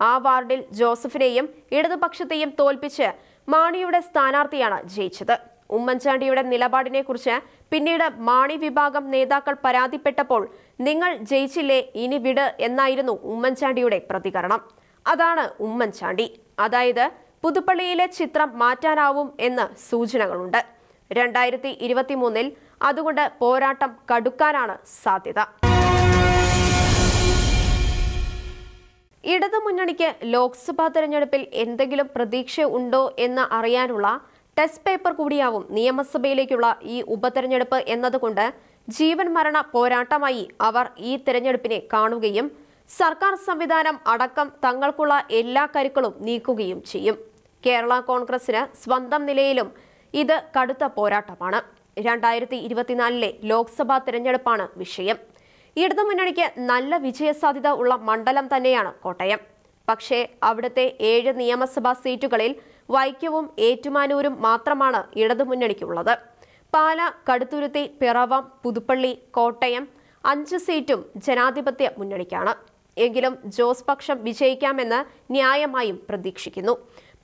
ആ വാർഡിൽ ജോസഫിനെയും ഇടതുപക്ഷത്തെയും തോൽപ്പിച്ച് മാണിയുടെ സ്ഥാനാർത്ഥിയാണ് ജയിച്ചത് ഉമ്മൻചാണ്ടിയുടെ നിലപാടിനെക്കുറിച്ച് പിന്നീട് മാണി വിഭാഗം നേതാക്കൾ പരാതിപ്പെട്ടപ്പോൾ നിങ്ങൾ ജയിച്ചില്ലേ ഇനി വിട് എന്നായിരുന്നു ഉമ്മൻചാണ്ടിയുടെ പ്രതികരണം അതാണ് ഉമ്മൻചാണ്ടി അതായത് പുതുപ്പള്ളിയിലെ ചിത്രം മാറ്റാനാവും എന്ന് സൂചനകളുണ്ട് രണ്ടായിരത്തി ഇരുപത്തിമൂന്നിൽ അതുകൊണ്ട് പോരാട്ടം കടുക്കാനാണ് സാധ്യത ഇടതുമുന്നണിക്ക് ലോക്സഭാ തെരഞ്ഞെടുപ്പിൽ എന്തെങ്കിലും പ്രതീക്ഷ ഉണ്ടോ എന്ന് അറിയാനുള്ള ടെസ്റ്റ് പേപ്പർ കൂടിയാവും നിയമസഭയിലേക്കുള്ള ഈ ഉപതെരഞ്ഞെടുപ്പ് എന്നതുകൊണ്ട് ജീവൻ മരണ പോരാട്ടമായി അവർ ഈ തെരഞ്ഞെടുപ്പിനെ കാണുകയും സർക്കാർ സംവിധാനം അടക്കം തങ്ങൾക്കുള്ള എല്ലാ കരുക്കളും നീക്കുകയും ചെയ്യും കേരള കോൺഗ്രസിന് സ്വന്തം നിലയിലും ഇത് കടുത്ത പോരാട്ടമാണ് രണ്ടായിരത്തി ഇരുപത്തിനാലിലെ ലോക്സഭാ തെരഞ്ഞെടുപ്പാണ് വിഷയം ഇടതുമുന്നണിക്ക് നല്ല വിജയസാധ്യത ഉള്ള മണ്ഡലം തന്നെയാണ് കോട്ടയം പക്ഷേ അവിടുത്തെ ഏഴ് നിയമസഭാ സീറ്റുകളിൽ വൈക്കവും ഏറ്റുമാനൂരും മാത്രമാണ് ഇടതുമുന്നണിക്കുള്ളത് പാല കടുത്തുരുത്തി പിറവം പുതുപ്പള്ളി കോട്ടയം അഞ്ച് സീറ്റും ജനാധിപത്യ മുന്നണിക്കാണ് എങ്കിലും ജോസ് പക്ഷം വിജയിക്കാമെന്ന് ന്യായമായും പ്രതീക്ഷിക്കുന്നു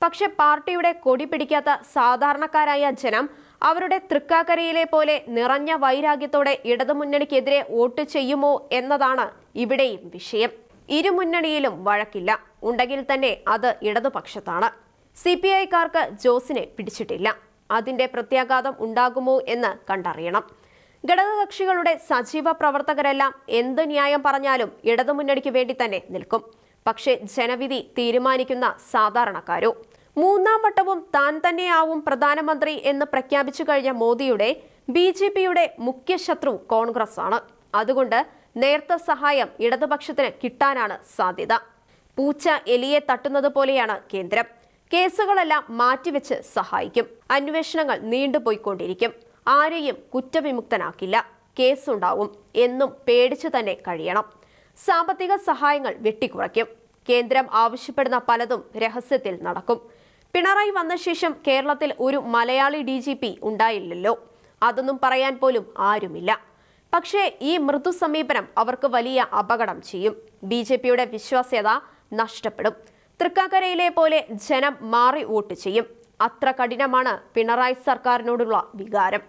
പക്ഷെ പാർട്ടിയുടെ കൊടി പിടിക്കാത്ത സാധാരണക്കാരായ ജനം അവരുടെ തൃക്കാക്കരയിലെ പോലെ നിറഞ്ഞ വൈരാഗ്യത്തോടെ ഇടതുമുന്നണിക്കെതിരെ വോട്ട് ചെയ്യുമോ എന്നതാണ് ഇവിടെയും വിഷയം ഇരുമുന്നണിയിലും വഴക്കില്ല ഉണ്ടെങ്കിൽ തന്നെ അത് ഇടതുപക്ഷത്താണ് സി പി ഐക്കാർക്ക് ജോസിനെ പിടിച്ചിട്ടില്ല അതിന്റെ പ്രത്യാഘാതം ഉണ്ടാകുമോ എന്ന് കണ്ടറിയണം ഘടകകക്ഷികളുടെ സജീവ പ്രവർത്തകരെല്ലാം എന്ത് ന്യായം പറഞ്ഞാലും ഇടതുമുന്നണിക്ക് വേണ്ടി തന്നെ നിൽക്കും പക്ഷേ ജനവിധി തീരുമാനിക്കുന്ന സാധാരണക്കാരോ മൂന്നാം വട്ടവും താൻ തന്നെയാവും പ്രധാനമന്ത്രി എന്ന് പ്രഖ്യാപിച്ചു കഴിഞ്ഞ മോദിയുടെ ബി ജെ പിയുടെ മുഖ്യ ശത്രു കോൺഗ്രസ് ആണ് അതുകൊണ്ട് നേർത്ത സഹായം ഇടതുപക്ഷത്തിന് കിട്ടാനാണ് സാധ്യത പൂച്ച എലിയെ തട്ടുന്നത് പോലെയാണ് കേന്ദ്രം കേസുകളെല്ലാം മാറ്റിവെച്ച് സഹായിക്കും അന്വേഷണങ്ങൾ നീണ്ടുപോയിക്കൊണ്ടിരിക്കും ആരെയും കുറ്റവിമുക്തനാക്കില്ല കേസുണ്ടാവും എന്നും പേടിച്ചു തന്നെ കഴിയണം സാമ്പത്തിക സഹായങ്ങൾ വെട്ടിക്കുറയ്ക്കും കേന്ദ്രം ആവശ്യപ്പെടുന്ന പലതും രഹസ്യത്തിൽ നടക്കും പിണറായി വന്ന ശേഷം കേരളത്തിൽ ഒരു മലയാളി ഡി ജി പി ഉണ്ടായില്ലല്ലോ അതൊന്നും പറയാൻ പോലും ആരുമില്ല പക്ഷേ ഈ മൃദു സമീപനം അവർക്ക് വലിയ അപകടം ചെയ്യും ബി ജെ പിയുടെ വിശ്വാസ്യത നഷ്ടപ്പെടും തൃക്കാക്കരയിലെ പോലെ ജനം മാറി വോട്ട് ചെയ്യും അത്ര കഠിനമാണ് പിണറായി സർക്കാരിനോടുള്ള വികാരം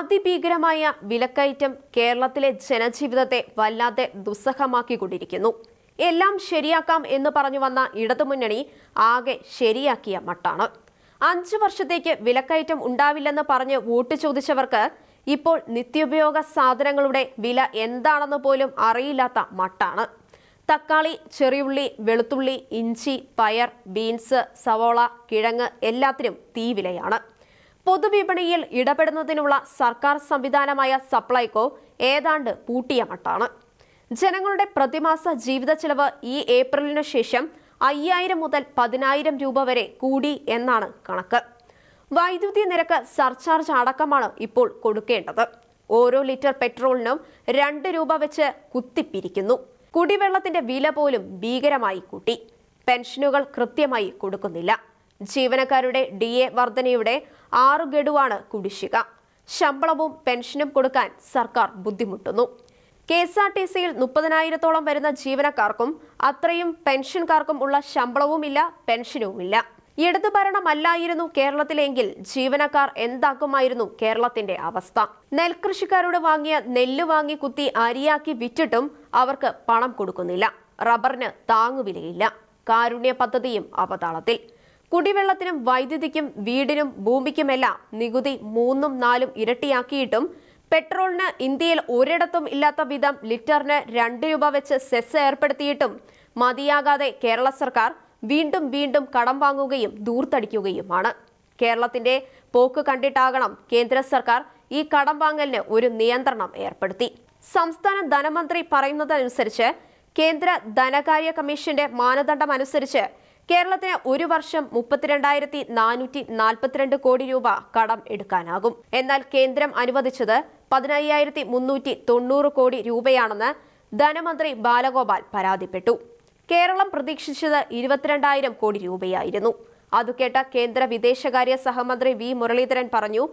അതിഭീകരമായ വിലക്കയറ്റം കേരളത്തിലെ ജനജീവിതത്തെ വല്ലാതെ ദുസ്സഹമാക്കിക്കൊണ്ടിരിക്കുന്നു എല്ലാം ശരിയാക്കാം എന്ന് പറഞ്ഞു വന്ന ഇടതുമുന്നണി ആകെ ശരിയാക്കിയ മട്ടാണ് അഞ്ചു വർഷത്തേക്ക് വിലക്കയറ്റം ഉണ്ടാവില്ലെന്ന് പറഞ്ഞ് വോട്ട് ചോദിച്ചവർക്ക് ഇപ്പോൾ നിത്യോപയോഗ സാധനങ്ങളുടെ വില എന്താണെന്ന് പോലും അറിയില്ലാത്ത മട്ടാണ് തക്കാളി ചെറിയുള്ളി വെളുത്തുള്ളി ഇഞ്ചി പയർ ബീൻസ് സവോള കിഴങ്ങ് എല്ലാത്തിനും തീവിലയാണ് പൊതുവിപണിയിൽ ഇടപെടുന്നതിനുള്ള സർക്കാർ സംവിധാനമായ സപ്ലൈകോ ഏതാണ്ട് പൂട്ടിയ മട്ടാണ് ജനങ്ങളുടെ പ്രതിമാസ ജീവിത ചെലവ് ഈ ഏപ്രിലിനു ശേഷം അയ്യായിരം മുതൽ പതിനായിരം രൂപ വരെ കൂടി എന്നാണ് കണക്ക് വൈദ്യുതി നിരക്ക് സർചാർജ് അടക്കമാണ് ഇപ്പോൾ കൊടുക്കേണ്ടത് ഓരോ ലിറ്റർ പെട്രോളിനും രണ്ട് രൂപ വെച്ച് കുത്തിപ്പിരിക്കുന്നു കുടിവെള്ളത്തിന്റെ വില പോലും ഭീകരമായി കൂട്ടി പെൻഷനുകൾ കൃത്യമായി കൊടുക്കുന്നില്ല ജീവനക്കാരുടെ ഡി എ വർധനയുടെ ആറു ഗഡുവാണ് കുടിശ്ശിക ശമ്പളവും പെൻഷനും കൊടുക്കാൻ സർക്കാർ ബുദ്ധിമുട്ടുന്നു കെ എസ് ആർ ടി സിയിൽ മുപ്പതിനായിരത്തോളം വരുന്ന ജീവനക്കാർക്കും അത്രയും പെൻഷൻകാർക്കും ഉള്ള ശമ്പളവുമില്ല പെൻഷനുമില്ല ഇടതു ഭരണമല്ലായിരുന്നു കേരളത്തിലെങ്കിൽ ജീവനക്കാർ എന്താക്കുമായിരുന്നു കേരളത്തിന്റെ അവസ്ഥ നെൽകൃഷിക്കാരോട് വാങ്ങിയ നെല്ല് വാങ്ങി കുത്തി അരിയാക്കി വിറ്റിട്ടും അവർക്ക് പണം കൊടുക്കുന്നില്ല റബ്ബറിന് താങ്ങുവിലയില്ല കാരുണ്യ പദ്ധതിയും അവതാളത്തിൽ കുടിവെള്ളത്തിനും വൈദ്യുതിക്കും വീടിനും ഭൂമിക്കുമെല്ലാം നികുതി മൂന്നും നാലും ഇരട്ടിയാക്കിയിട്ടും പെട്രോളിന് ഇന്ത്യയിൽ ഒരിടത്തും ഇല്ലാത്ത വിധം ലിറ്ററിന് രണ്ട് രൂപ വെച്ച് സെസ് ഏർപ്പെടുത്തിയിട്ടും മതിയാകാതെ കേരള സർക്കാർ വീണ്ടും വീണ്ടും കടം വാങ്ങുകയും ദൂർത്തടിക്കുകയുമാണ് കേരളത്തിന്റെ പോക്ക് കണ്ടിട്ടാകണം കേന്ദ്ര സർക്കാർ ഈ കടം വാങ്ങലിന് ഒരു നിയന്ത്രണം ഏർപ്പെടുത്തി സംസ്ഥാന ധനമന്ത്രി പറയുന്നതനുസരിച്ച് കേന്ദ്ര ധനകാര്യ കമ്മീഷന്റെ മാനദണ്ഡം അനുസരിച്ച് കേരളത്തിന് ഒരു വർഷം മുപ്പത്തിരണ്ടായിരത്തി നാനൂറ്റി നാൽപ്പത്തിരണ്ട് കോടി രൂപ കടം എടുക്കാനാകും എന്നാൽ കേന്ദ്രം അനുവദിച്ചത് പതിനയ്യായിരത്തി മുന്നൂറ്റി തൊണ്ണൂറ് കോടി രൂപയാണെന്ന് ധനമന്ത്രി ബാലഗോപാൽ പരാതിപ്പെട്ടു കേരളം പ്രതീക്ഷിച്ചത് ഇരുപത്തിരണ്ടായിരം കോടി രൂപയായിരുന്നു അതുകേട്ട കേന്ദ്ര വിദേശകാര്യ സഹമന്ത്രി വി മുരളീധരൻ പറഞ്ഞു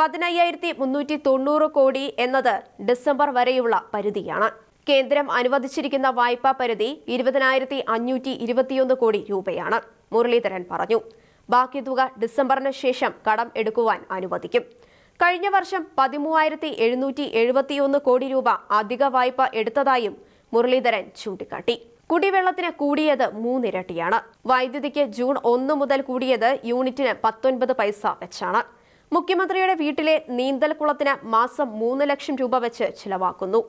പതിനയ്യായിരത്തി മുന്നൂറ്റി തൊണ്ണൂറ് കോടി എന്നത് ഡിസംബർ വരെയുള്ള പരിധിയാണ് കേന്ദ്രം അനുവദിച്ചിരിക്കുന്ന വായ്പാ പരിധി ഇരുപതിനായിരത്തി അഞ്ഞൂറ്റി ഇരുപത്തിയൊന്ന് കോടി രൂപയാണ് മുരളീധരൻ പറഞ്ഞു ബാക്കി തുക ഡിസംബറിന് ശേഷം കടം എടുക്കുവാൻ അനുവദിക്കും കഴിഞ്ഞ വർഷം പതിമൂവായിരത്തി എഴുന്നൂറ്റി എഴുപത്തിയൊന്ന് കോടി രൂപ അധിക വായ്പ എടുത്തതായും മുരളീധരൻ ചൂണ്ടിക്കാട്ടി കുടിവെള്ളത്തിന് കൂടിയത് മൂന്നിരട്ടിയാണ് വൈദ്യുതിക്ക് ജൂൺ ഒന്ന് മുതൽ കൂടിയത് യൂണിറ്റിന് പത്തൊൻപത് പൈസ വെച്ചാണ് മുഖ്യമന്ത്രിയുടെ വീട്ടിലെ നീന്തൽക്കുളത്തിന് മാസം മൂന്ന് ലക്ഷം രൂപ വെച്ച് ചിലവാക്കുന്നു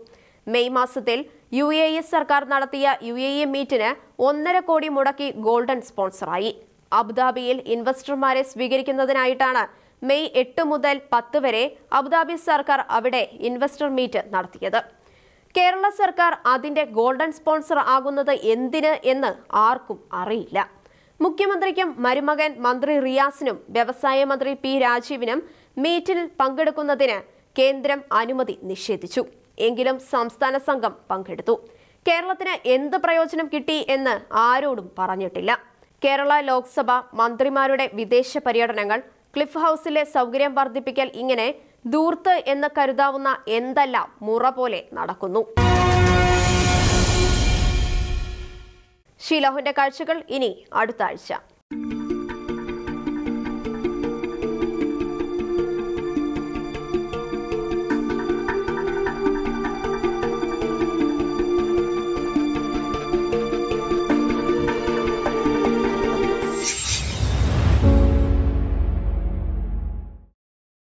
മെയ് മാസത്തിൽ യു എ എസ് സർക്കാർ നടത്തിയ യു എ എ മീറ്റിന് ഒന്നര കോടി മുടക്കി ഗോൾഡൻ സ്പോൺസറായി അബുദാബിയിൽ ഇൻവെസ്റ്റർമാരെ സ്വീകരിക്കുന്നതിനായിട്ടാണ് മെയ് എട്ട് മുതൽ പത്ത് വരെ അബുദാബി സർക്കാർ അവിടെ ഇൻവെസ്റ്റർ മീറ്റ് നടത്തിയത് കേരള സർക്കാർ അതിന്റെ ഗോൾഡൻ സ്പോൺസർ ആകുന്നത് എന്തിന് എന്ന് ആർക്കും അറിയില്ല മുഖ്യമന്ത്രിക്കും മരുമകൻ മന്ത്രി റിയാസിനും വ്യവസായ മന്ത്രി പി രാജീവിനും മീറ്റിൽ പങ്കെടുക്കുന്നതിന് കേന്ദ്രം അനുമതി നിഷേധിച്ചു എങ്കിലും സംസ്ഥാന സംഘം പങ്കെടുത്തു കേരളത്തിന് എന്ത് പ്രയോജനം കിട്ടി എന്ന് ആരോടും പറഞ്ഞിട്ടില്ല കേരള ലോക്സഭ മന്ത്രിമാരുടെ വിദേശ പര്യടനങ്ങൾ ക്ലിഫ് ഹൗസിലെ സൗകര്യം വർദ്ധിപ്പിക്കൽ ഇങ്ങനെ ദൂർത്ത് എന്ന് കരുതാവുന്ന എന്തെല്ലാം മുറ പോലെ നടക്കുന്നു ഷീലോഹിന്റെ കാഴ്ചകൾ ഇനി അടുത്ത ആഴ്ച